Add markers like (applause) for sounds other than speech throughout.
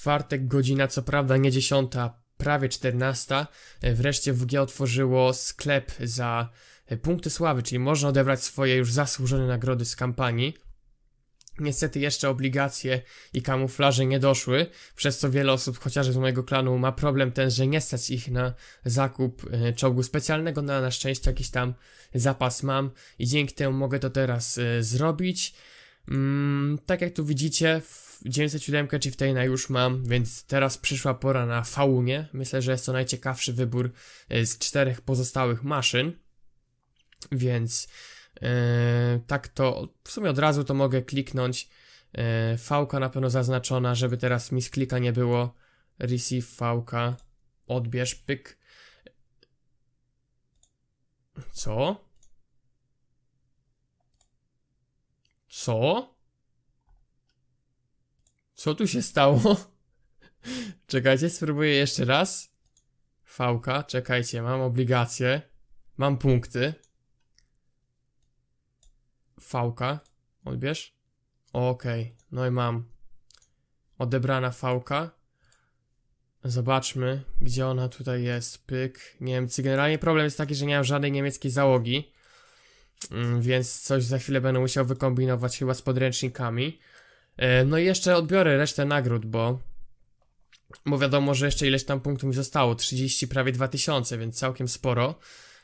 Czwartek, godzina co prawda nie dziesiąta, prawie czternasta. E, wreszcie WG otworzyło sklep za e, punkty sławy, czyli można odebrać swoje już zasłużone nagrody z kampanii. Niestety jeszcze obligacje i kamuflaże nie doszły, przez co wiele osób, chociażby z mojego klanu, ma problem ten, że nie stać ich na zakup e, czołgu specjalnego, no a na szczęście jakiś tam zapas mam i dzięki temu mogę to teraz zrobić. Mm, tak jak tu widzicie, w 907 Chieftaina już mam, więc teraz przyszła pora na Faunie. Myślę, że jest to najciekawszy wybór e, z czterech pozostałych maszyn. Więc yy, tak to w sumie od razu to mogę kliknąć. Yy, fałka na pewno zaznaczona, żeby teraz mi z nie było. Receive fałka, odbierz, pyk. Co? Co? Co tu się stało? (laughs) Czekajcie, spróbuję jeszcze raz. Fałka, czekajcie, mam obligacje. Mam punkty. Fałka, odbierz. Okej, okay. no i mam. Odebrana fałka. Zobaczmy, gdzie ona tutaj jest. Pyk, Niemcy. Generalnie problem jest taki, że nie mam żadnej niemieckiej załogi. Mm, więc coś za chwilę będę musiał wykombinować chyba z podręcznikami. E, no i jeszcze odbiorę resztę nagród, bo, bo wiadomo, że jeszcze ileś tam punktów mi zostało, 30, prawie 2000, więc całkiem sporo.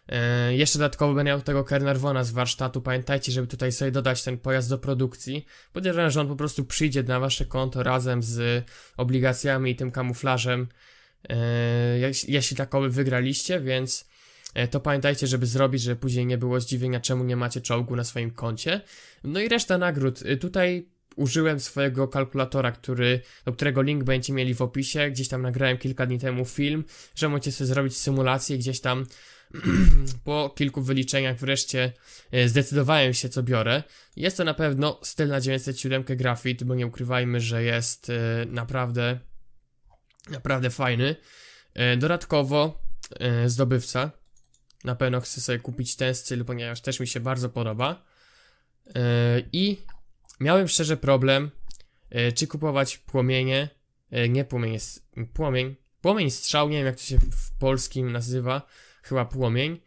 E, jeszcze dodatkowo będę miał tego Wona z warsztatu. Pamiętajcie, żeby tutaj sobie dodać ten pojazd do produkcji. Podejrzewam, że on po prostu przyjdzie na wasze konto razem z obligacjami i tym kamuflażem, e, jeśli takowy wygraliście, więc to pamiętajcie, żeby zrobić, żeby później nie było zdziwienia, czemu nie macie czołgu na swoim koncie. No i reszta nagród. Tutaj użyłem swojego kalkulatora, który, do którego link będziecie mieli w opisie. Gdzieś tam nagrałem kilka dni temu film, że możecie sobie zrobić symulację gdzieś tam (clears throat) po kilku wyliczeniach wreszcie e, zdecydowałem się, co biorę. Jest to na pewno styl na 907 grafit, bo nie ukrywajmy, że jest e, naprawdę, naprawdę fajny. E, dodatkowo zdobywca. Na pewno chcę sobie kupić ten styl, ponieważ też mi się bardzo podoba. I miałem szczerze problem, e, czy kupować płomienie, e, nie płomienie, płomień, płomień strzał, nie wiem jak to się w polskim nazywa, chyba płomień,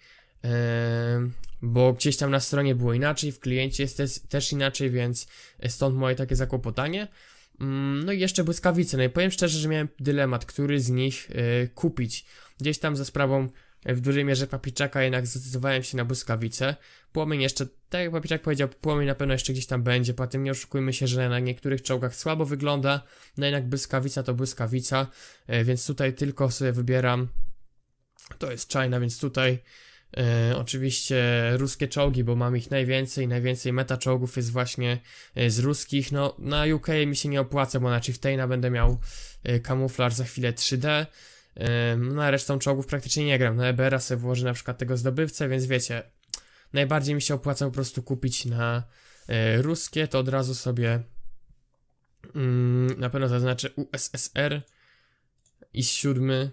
e, bo gdzieś tam na stronie było inaczej, w kliencie jest też inaczej, więc stąd moje takie zakłopotanie. Mm, no i jeszcze błyskawice. No i powiem szczerze, że miałem dylemat, który z nich kupić. Gdzieś tam za sprawą E, w dużej mierze papiczaka jednak zdecydowałem się na błyskawice. Płomień jeszcze, tak jak papiczak powiedział, płomień na pewno jeszcze gdzieś tam będzie, po tym nie oszukujmy się, że na niektórych czołgach słabo wygląda, no jednak błyskawica to błyskawica, e, więc tutaj tylko sobie wybieram, to jest China, więc tutaj e, oczywiście ruskie czołgi, bo mam ich najwięcej, najwięcej meta czołgów jest właśnie e, z ruskich, no na UK mi się nie opłaca, bo na będę miał kamuflaż za chwilę 3D, no resztą czołgów praktycznie nie gram. Na no, Ebera sobie włożę na przykład tego zdobywcę, więc wiecie, najbardziej mi się opłaca po prostu kupić na y, ruskie, to od razu sobie mm, na pewno zaznaczę USSR i siódmy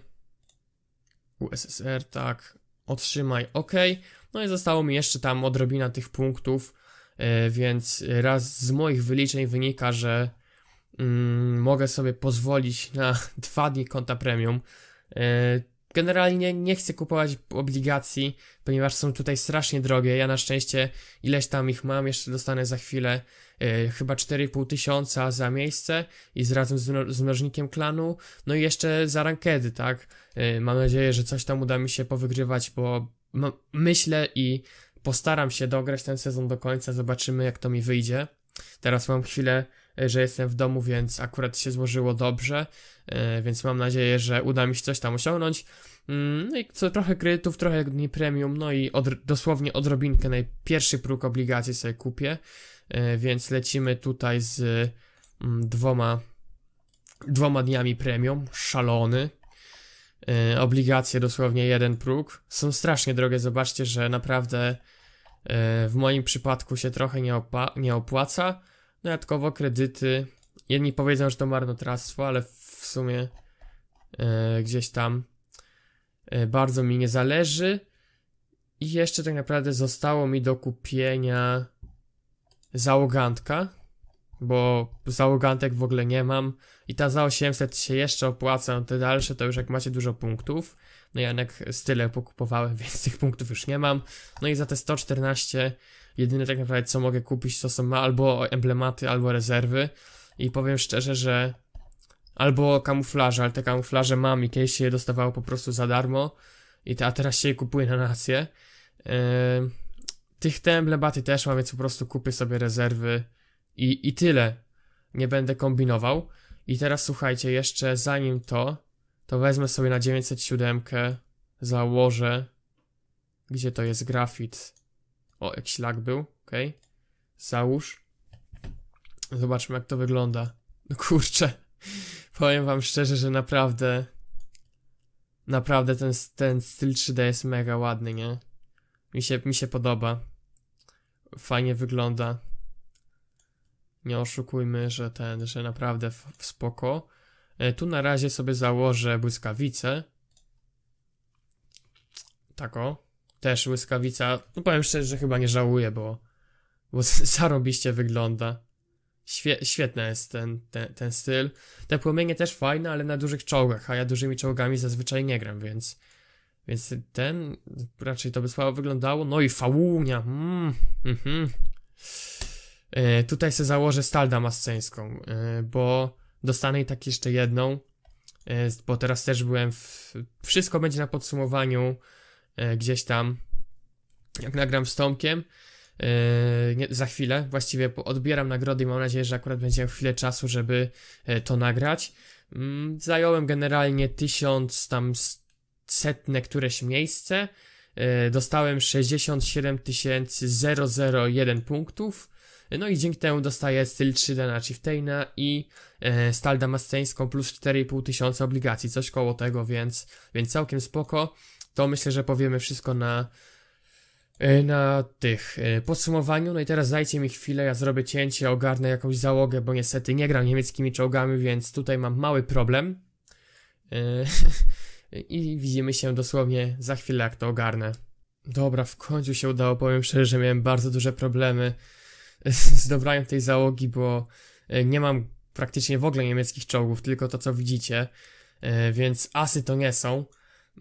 USSR, tak, otrzymaj OK. No i zostało mi jeszcze tam odrobina tych punktów, e, więc raz z moich wyliczeń wynika, że mm, mogę sobie pozwolić na (laughs) dwa dni konta premium E, generalnie nie chcę kupować obligacji, ponieważ są tutaj strasznie drogie. Ja na szczęście ileś tam ich mam, jeszcze dostanę za chwilę yy, chyba 4,5 tysiąca za miejsce i z razem z, z mnożnikiem klanu. No i jeszcze za rankedy, tak? Yy, mam nadzieję, że coś tam uda mi się powygrywać, bo myślę i postaram się dograć ten sezon do końca. Zobaczymy, jak to mi wyjdzie. Teraz mam chwilę E, że jestem w domu, więc akurat się złożyło dobrze, e, więc mam nadzieję, że uda mi się coś tam osiągnąć. Mm, no i co trochę kredytów, trochę dni premium, no i od, dosłownie odrobinkę najpierwszy próg obligacji sobie kupię, e, więc lecimy tutaj z mm, dwoma, dwoma dniami premium, szalony. Obligacje dosłownie jeden próg. Są strasznie drogie, zobaczcie, że naprawdę w moim przypadku się trochę nie, nie opłaca. Dodatkowo kredyty. Jedni powiedzą, że to marnotrawstwo, ale w sumie e, gdzieś tam e, bardzo mi nie zależy. I jeszcze tak naprawdę zostało mi do kupienia załogantka, bo załogantek w ogóle nie mam i ta za 800 się jeszcze opłaca, te dalsze to już jak macie dużo punktów. No ja jednak z tyle pokupowałem, (laughs) więc tych punktów już nie mam. No i za te 114 Jedyne tak naprawdę co mogę kupić to są albo emblematy, albo rezerwy i powiem szczerze, że albo kamuflaże, ale te kamuflaże mam i kiedyś się je dostawało po prostu za darmo i te, a teraz się je kupuję na nację. Yy, tych te emblematy też mam, więc po prostu kupię sobie rezerwy i, i tyle. Nie będę kombinował. I teraz słuchajcie, jeszcze zanim to, to wezmę sobie na 907 założę, gdzie to jest grafit. O, jakiś lag był, ok. Załóż. Zobaczmy, jak to wygląda. No kurczę. (laughs) Powiem wam szczerze, że naprawdę... Naprawdę ten, ten styl 3D jest mega ładny, nie? Mi się, mi się podoba. Fajnie wygląda. Nie oszukujmy, że ten, że naprawdę w, w spoko. E, tu na razie sobie założę błyskawice. Tak o też łyskawica. No powiem szczerze, że chyba nie żałuję, bo, bo (laughs) zarobiście wygląda. Świe świetny jest ten, ten, ten styl. Te płomienie też fajne, ale na dużych czołgach, a ja dużymi czołgami zazwyczaj nie gram, więc... Więc ten, raczej to by słabo wyglądało. No i fałunia, mm, mm -hmm. Tutaj sobie założę stal damasceńską, e, bo dostanę i tak jeszcze jedną, e, bo teraz też byłem w... Wszystko będzie na podsumowaniu E, gdzieś tam, jak nagram z Tomkiem, e, nie, za chwilę, właściwie odbieram nagrody i mam nadzieję, że akurat będzie chwilę czasu, żeby e, to nagrać. Mm, zająłem generalnie tysiąc tam setne któreś miejsce. Dostałem 67 001 punktów. No i dzięki temu dostaję styl 3D na Chieftaina i e, stal damasceńską plus 4,5 tysiąca obligacji, coś koło tego, więc, więc całkiem spoko to myślę, że powiemy wszystko na e, na tych e, podsumowaniu. No i teraz dajcie mi chwilę, ja zrobię cięcie, ogarnę jakąś załogę, bo niestety nie gram niemieckimi czołgami, więc tutaj mam mały problem. E, (laughs) I widzimy się dosłownie za chwilę, jak to ogarnę. Dobra, w końcu się udało, powiem szczerze, że miałem bardzo duże problemy (laughs) z dobraniem tej załogi, bo nie mam praktycznie w ogóle niemieckich czołgów, tylko to co widzicie, więc asy to nie są.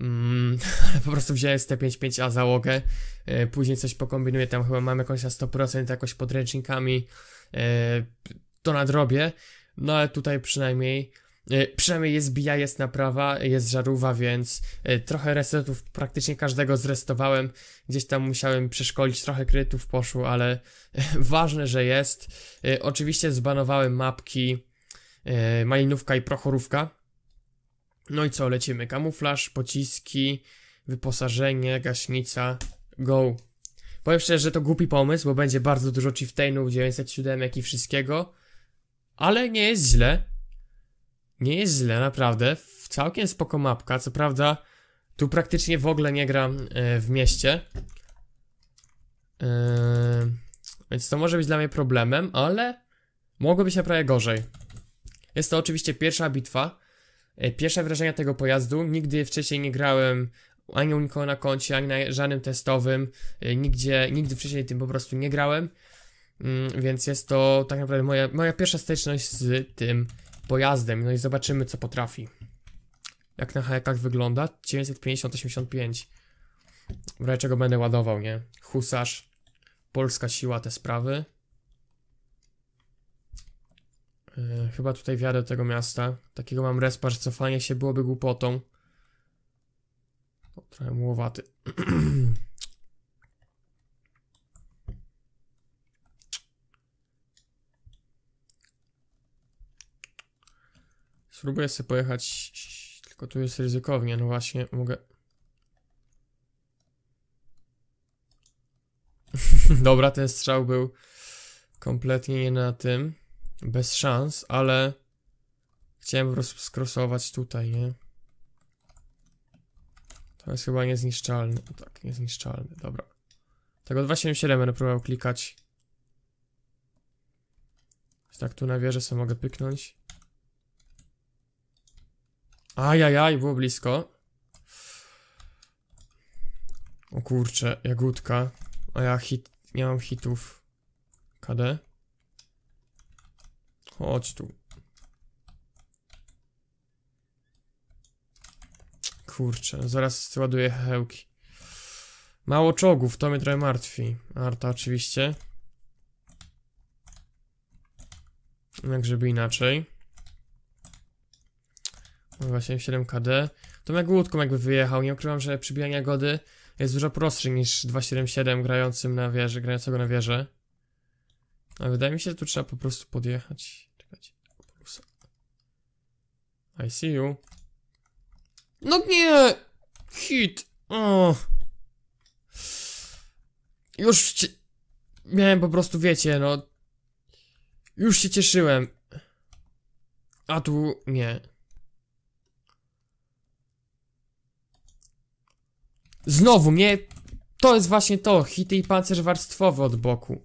Mm, (laughs) po prostu wziąłem 55 a załogę. E, później coś pokombinuję, tam chyba mam jakąś na 100% jakoś podręcznikami. E, to nadrobię. No ale tutaj przynajmniej e, przynajmniej jest bija, jest naprawa, jest żarówa, więc trochę resetów praktycznie każdego zrestowałem. Gdzieś tam musiałem przeszkolić, trochę kredytów poszło, ale (laughs) ważne, że jest. Oczywiście zbanowałem mapki Malinówka i Prochorówka. No i co, lecimy. Kamuflaż, pociski, wyposażenie, gaśnica, go. Powiem szczerze, że to głupi pomysł, bo będzie bardzo dużo chieftainów, 907 i wszystkiego. Ale nie jest źle. Nie jest źle, naprawdę. Całkiem spoko mapka. Co prawda, tu praktycznie w ogóle nie gram e, w mieście. E, więc to może być dla mnie problemem, ale mogłoby się prawie gorzej. Jest to oczywiście pierwsza bitwa. E, pierwsze wrażenia tego pojazdu, nigdy wcześniej nie grałem ani u nikogo na koncie, ani na żadnym testowym, e, nigdzie, nigdy wcześniej tym po prostu nie grałem, mm, więc jest to tak naprawdę moja, moja pierwsza styczność z tym pojazdem, no i zobaczymy co potrafi. Jak na hajakach wygląda? 950-85. razie czego będę ładował, nie? Husarz, polska siła, te sprawy. E, chyba tutaj wiarę tego miasta. Takiego mam respa, że cofanie się byłoby głupotą. O, trochę mułowaty. (clears throat) Spróbuję sobie pojechać, tylko tu jest ryzykownie, no właśnie, mogę... (laughs) Dobra, ten strzał był kompletnie nie na tym. Bez szans, ale chciałem po prostu skrosować tutaj, nie? To jest chyba niezniszczalny. O tak, niezniszczalny, dobra. Tego 277 będę próbował klikać. Tak tu na wieżę sobie mogę pyknąć. Ajajaj, było blisko. O kurcze, jagódka. A ja hit, nie mam hitów. KD. Chodź tu. Kurczę, no zaraz ładuję hełki. Mało czołgów, to mnie trochę martwi. Arta oczywiście. Jak żeby inaczej. No właśnie 7KD. To jak łódką jakby wyjechał. Nie ukrywam, że przybijanie gody jest dużo prostszy niż 277 grającym na wieży, grającego na wieżę. A wydaje mi się, że tu trzeba po prostu podjechać. I see you. No nie! Hit! Już ci... Miałem po prostu, wiecie, no... Już się cieszyłem. A tu nie. Znowu mnie... To jest właśnie to, hity i pancerz warstwowy od boku.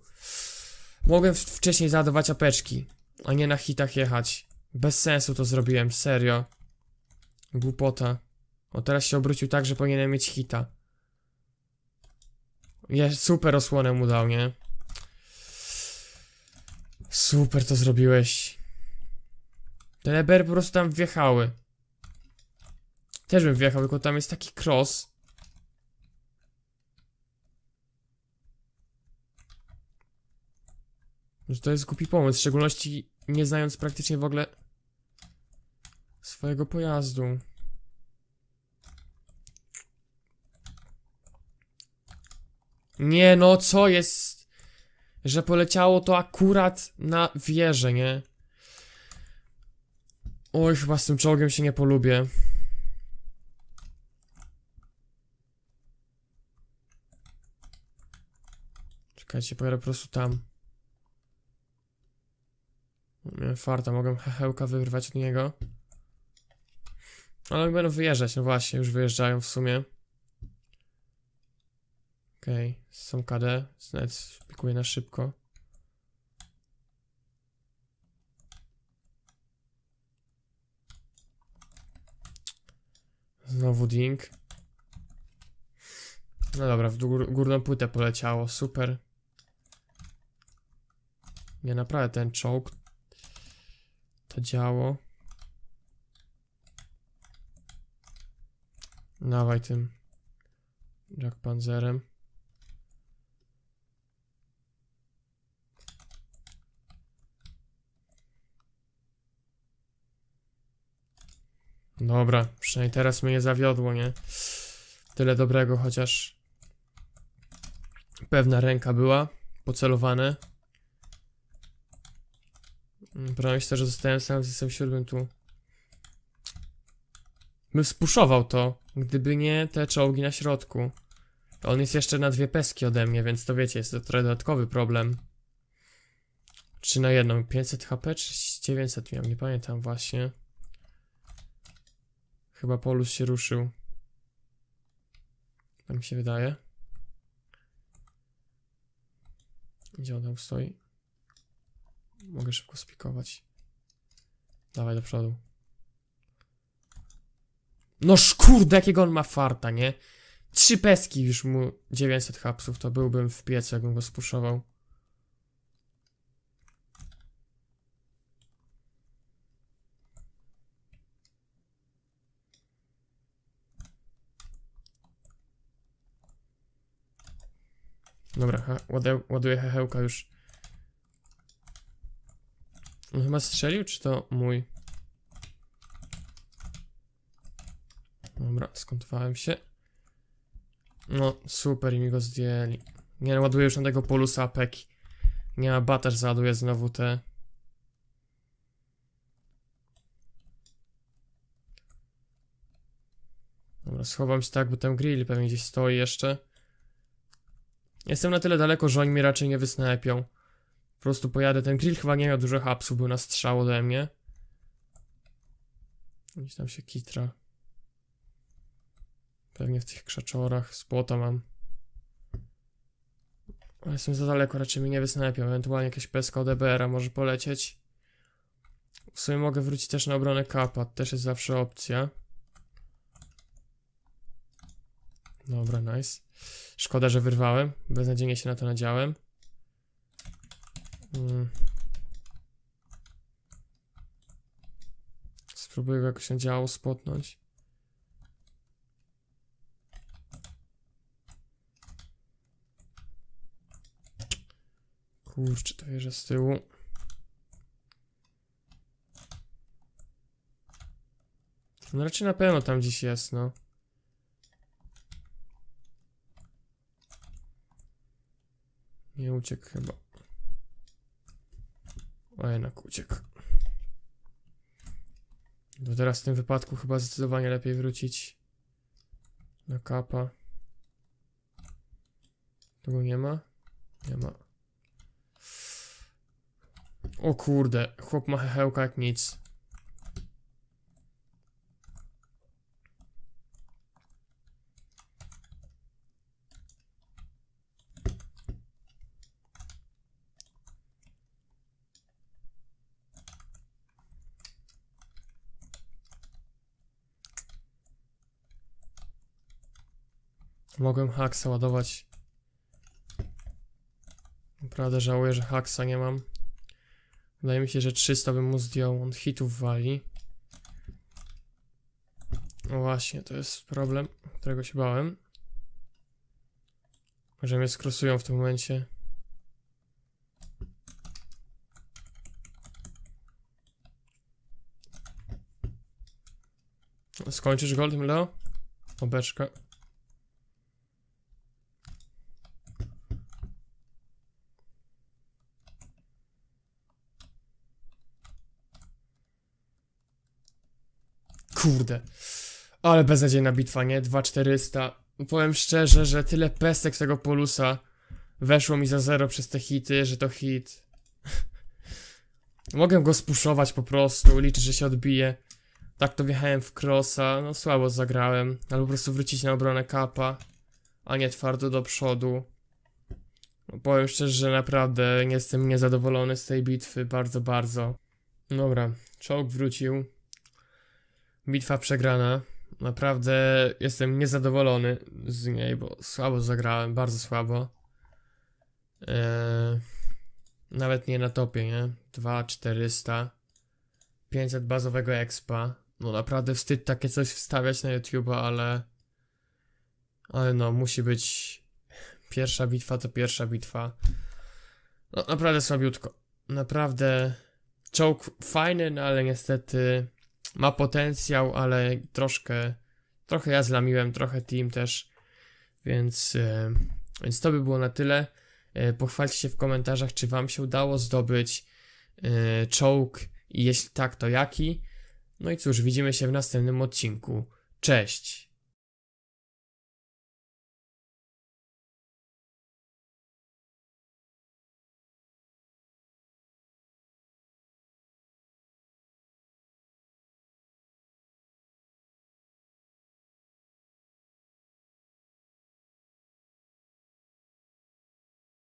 Mogłem wcześniej załadować apeczki, a nie na hitach jechać. Bez sensu to zrobiłem, serio. Głupota. O, teraz się obrócił tak, że powinienem mieć hita. Ja super osłonę mu dał, nie? Super to zrobiłeś. Te EBR po prostu tam wjechały. Też bym wjechał, tylko tam jest taki cross. Że to jest głupi pomysł, w szczególności nie znając praktycznie w ogóle twojego pojazdu. Nie, no co jest, że poleciało to akurat na wieżę, nie? Oj, chyba z tym czołgiem się nie polubię. Czekajcie, pojadę po prostu tam. Miałem farta, mogę hehełka wyrwać od niego. Ale będą wyjeżdżać, no właśnie, już wyjeżdżają w sumie. Okej, okay. są KD, nawet pikuje na szybko. Znowu ding. No dobra, w gór górną płytę poleciało, super. Nie, naprawdę ten czołg to działo. Nawaj tym Jack Panzerem. Dobra, przynajmniej teraz mnie zawiodło, nie? Tyle dobrego, chociaż pewna ręka była, pocelowane. Mm, myślę, że zostałem sam z jestem siódmym tu. Bym spuszował to. Gdyby nie te czołgi na środku. on jest jeszcze na dwie peski ode mnie, więc to wiecie, jest to trochę dodatkowy problem. Czy na jedną? 500 HP czy 900 miałem? Nie pamiętam właśnie. Chyba Polus się ruszył. Tak mi się wydaje. Gdzie on tam stoi? Mogę szybko spikować. Dawaj do przodu. No szkurde, jakiego on ma farta, nie? Trzy peski już mu 900 hapsów, to byłbym w piecu, jakbym go spuszował. Dobra, ha, ładuję hehełka już. On chyba strzelił, czy to mój? skontowałem się. No, super, i mi go zdjęli. Nie ładuję już na tego polusa apeki. Nie ma też załaduję znowu te... Dobra, schowam się tak, bo ten grill pewnie gdzieś stoi jeszcze. Jestem na tyle daleko, że oni mi raczej nie wysnajpią. Po prostu pojadę. Ten grill chyba nie miał dużo hapsów, był na strzał ode mnie. Gdzieś tam się kitra. Pewnie w tych krzaczorach. płota mam. Ale jestem za daleko, raczej mi nie wysnapią. Ewentualnie jakieś pesko, ODBR-a e może polecieć. W sumie mogę wrócić też na obronę kapa. Też jest zawsze opcja. Dobra, nice. Szkoda, że wyrwałem. Beznadziejnie się na to nadziałem. Hmm. Spróbuję go jakoś na działo spotnąć. Kurczę, to wieża z tyłu. No raczej na pewno tam gdzieś jest, no. Nie uciekł chyba. O, jednak uciekł. Bo teraz w tym wypadku chyba zdecydowanie lepiej wrócić na kapa. Tu go nie ma? Nie ma. O kurde, chłop ma jak nic. Mogłem haksa ładować. Naprawdę żałuję, że haksa nie mam. Wydaje mi się, że 300 bym mu zdjął, on hitów wali. No właśnie, to jest problem, którego się bałem. Może mnie skrosują w tym momencie. Skończysz go Leo? Obeczka. Kurde. Ale beznadziejna bitwa, nie? 2400. Powiem szczerze, że tyle pestek z tego polusa weszło mi za zero przez te hity, że to hit. (laughs) Mogę go spuszować po prostu, liczę, że się odbije. Tak to wjechałem w crossa, no słabo zagrałem. albo po prostu wrócić na obronę kapa, a nie twardo do przodu. No, powiem szczerze, że naprawdę nie jestem niezadowolony z tej bitwy, bardzo, bardzo. Dobra, czołg wrócił. Bitwa przegrana. Naprawdę jestem niezadowolony z niej, bo słabo zagrałem, bardzo słabo. Eee, nawet nie na topie, nie? 400, 500 bazowego expa. No naprawdę wstyd takie coś wstawiać na YouTube, ale... Ale no, musi być... Pierwsza bitwa to pierwsza bitwa. No naprawdę słabiutko. Naprawdę... Choke fajny, no ale niestety ma potencjał, ale troszkę, trochę ja zlamiłem, trochę team też, więc, e, więc to by było na tyle. E, pochwalcie się w komentarzach, czy wam się udało zdobyć e, czołg i jeśli tak, to jaki. No i cóż, widzimy się w następnym odcinku. Cześć!